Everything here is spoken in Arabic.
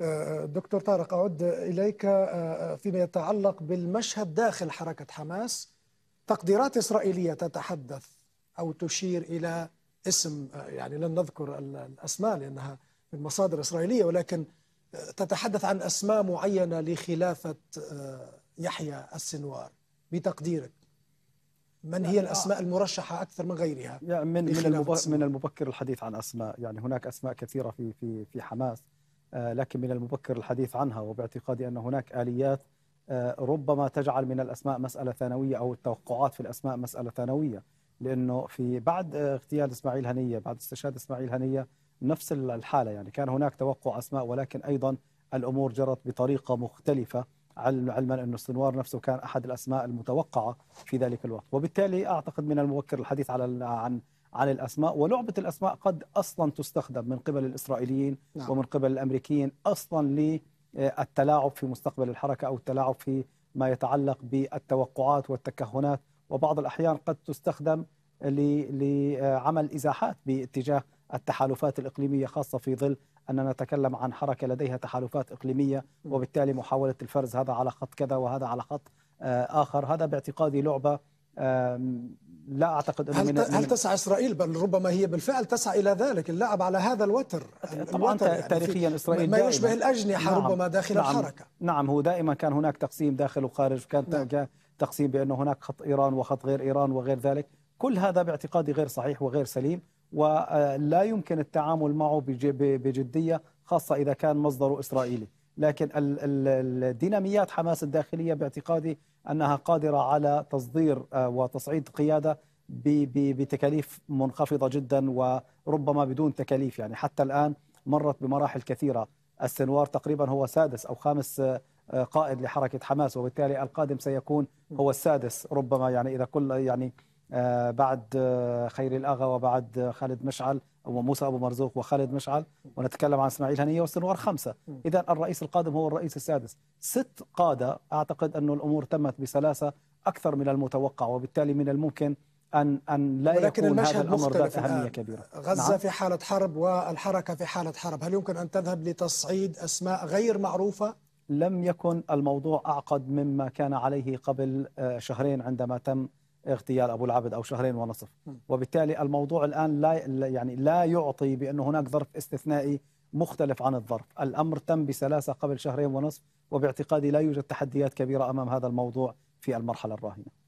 آه، دكتور طارق أعود إليك آه، آه، فيما يتعلق بالمشهد داخل حركة حماس تقديرات إسرائيلية تتحدث أو تشير إلى اسم يعني لن نذكر الأسماء لأنها من مصادر إسرائيلية ولكن تتحدث عن أسماء معينة لخلافة يحيى السنوار بتقديرك من هي يعني، الاسماء المرشحه اكثر من غيرها يعني من من, من المبكر الحديث عن اسماء يعني هناك اسماء كثيره في في في حماس آه، لكن من المبكر الحديث عنها وباعتقادي أن هناك آليات آه، ربما تجعل من الأسماء مسألة ثانوية أو التوقعات في الأسماء مسألة ثانوية لأنه في بعد آه، اغتيال إسماعيل هنية بعد استشهاد إسماعيل هنية نفس الحالة يعني كان هناك توقع أسماء ولكن أيضا الأمور جرت بطريقة مختلفة علما أن السنوار نفسه كان أحد الأسماء المتوقعة في ذلك الوقت وبالتالي أعتقد من المبكر الحديث على عن عن الأسماء ولعبة الأسماء قد أصلا تستخدم من قبل الإسرائيليين نعم. ومن قبل الأمريكيين أصلا للتلاعب في مستقبل الحركة أو التلاعب في ما يتعلق بالتوقعات والتكهنات وبعض الأحيان قد تستخدم لعمل إزاحات باتجاه التحالفات الإقليمية خاصة في ظل أننا نتكلم عن حركة لديها تحالفات إقليمية وبالتالي محاولة الفرز هذا على خط كذا وهذا على خط آه، آخر هذا باعتقادي لعبة لا اعتقد انه هل, من هل تسعى اسرائيل بل ربما هي بالفعل تسعى الى ذلك اللعب على هذا الوتر طبعا الوتر يعني تاريخيا اسرائيل ما يشبه الاجنحه نعم ربما داخل نعم الحركه نعم هو دائما كان هناك تقسيم داخل وخارج كان نعم تقسيم بانه هناك خط ايران وخط غير ايران وغير ذلك كل هذا باعتقادي غير صحيح وغير سليم ولا يمكن التعامل معه بجديه خاصه اذا كان مصدره اسرائيلي لكن الديناميات حماس الداخلية باعتقادي أنها قادرة على تصدير آه، وتصعيد قيادة بتكاليف منخفضة جدا وربما بدون تكاليف يعني حتى الآن مرت بمراحل كثيرة السنوار تقريبا هو سادس أو خامس آه، آه، قائد لحركة حماس وبالتالي القادم سيكون هو السادس ربما يعني إذا كل يعني آه، بعد آه، خير الأغا وبعد آه، خالد مشعل وموسى أبو مرزوق وخالد مشعل ونتكلم عن اسماعيل هنية والسنوار خمسة إذا الرئيس القادم هو الرئيس السادس ست قادة أعتقد أن الأمور تمت بسلاسة أكثر من المتوقع وبالتالي من الممكن أن أن لا يكون هذا الأمر ذات أهمية كبيرة غزة نعم؟ في حالة حرب والحركة في حالة حرب هل يمكن أن تذهب لتصعيد أسماء غير معروفة؟ لم يكن الموضوع أعقد مما كان عليه قبل شهرين عندما تم اغتيال ابو العبد او شهرين ونصف وبالتالي الموضوع الان لا يعني لا يعطي بان هناك ظرف استثنائي مختلف عن الظرف الامر تم بسلاسه قبل شهرين ونصف وباعتقادي لا يوجد تحديات كبيره امام هذا الموضوع في المرحله الراهنه